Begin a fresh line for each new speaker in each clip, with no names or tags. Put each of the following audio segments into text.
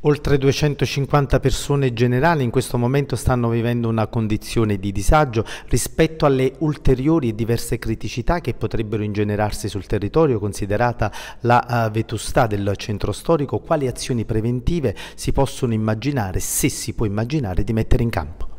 Oltre 250 persone generali in questo momento stanno vivendo una condizione di disagio rispetto alle ulteriori e diverse criticità che potrebbero ingenerarsi sul territorio, considerata la eh, vetustà del centro storico, quali azioni preventive si possono immaginare, se si può immaginare, di mettere in campo.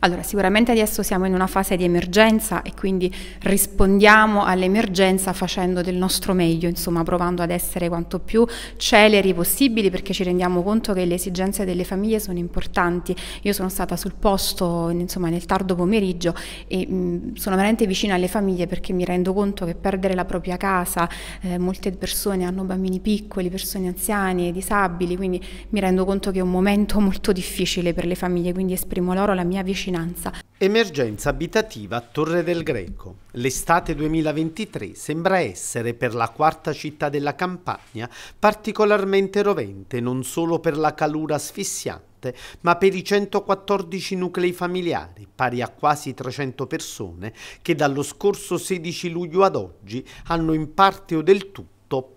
Allora, sicuramente adesso siamo in una fase di emergenza e quindi rispondiamo all'emergenza facendo del nostro meglio, insomma, provando ad essere quanto più celeri possibili perché ci rendiamo conto che le esigenze delle famiglie sono importanti. Io sono stata sul posto, insomma, nel tardo pomeriggio e mh, mm, sono veramente vicina alle famiglie perché mi rendo conto che perdere la propria casa, eh, molte persone hanno bambini piccoli, persone anziane, disabili, quindi mi rendo conto che è un momento molto difficile per le famiglie, quindi esprimo loro la mia vicinanza vicinanza.
Emergenza abitativa a Torre del Greco. L'estate 2023 sembra essere per la quarta città della Campania particolarmente rovente non solo per la calura asfissiante, ma per i 114 nuclei familiari, pari a quasi 300 persone, che dallo scorso 16 luglio ad oggi hanno in parte o del tutto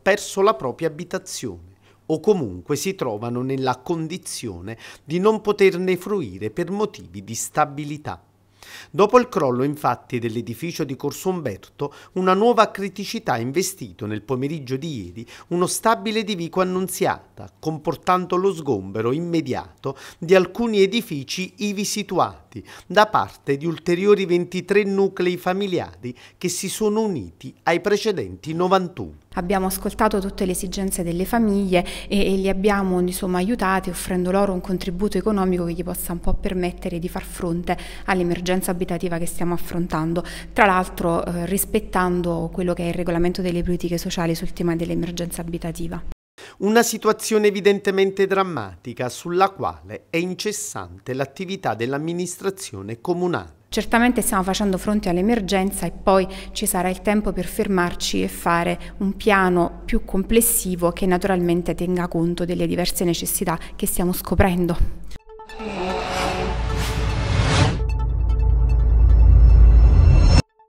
perso la propria abitazione o comunque si trovano nella condizione di non poterne fruire per motivi di stabilità. Dopo il crollo infatti dell'edificio di Corso Umberto, una nuova criticità ha investito nel pomeriggio di ieri uno stabile di Vico Annunziata, comportando lo sgombero immediato di alcuni edifici ivi situati fatti da parte di ulteriori 23 nuclei familiari che si sono uniti ai precedenti 91.
Abbiamo ascoltato tutte le esigenze delle famiglie e, e li abbiamo insomma, aiutati offrendo loro un contributo economico che gli possa un po' permettere di far fronte all'emergenza abitativa che stiamo affrontando, tra l'altro eh, rispettando quello che è il regolamento delle politiche sociali sul tema dell'emergenza abitativa.
Una situazione evidentemente drammatica sulla quale è incessante l'attività dell'amministrazione comunale.
Certamente stiamo facendo fronte all'emergenza e poi ci sarà il tempo per fermarci e fare un piano più complessivo che naturalmente tenga conto delle diverse necessità che stiamo scoprendo.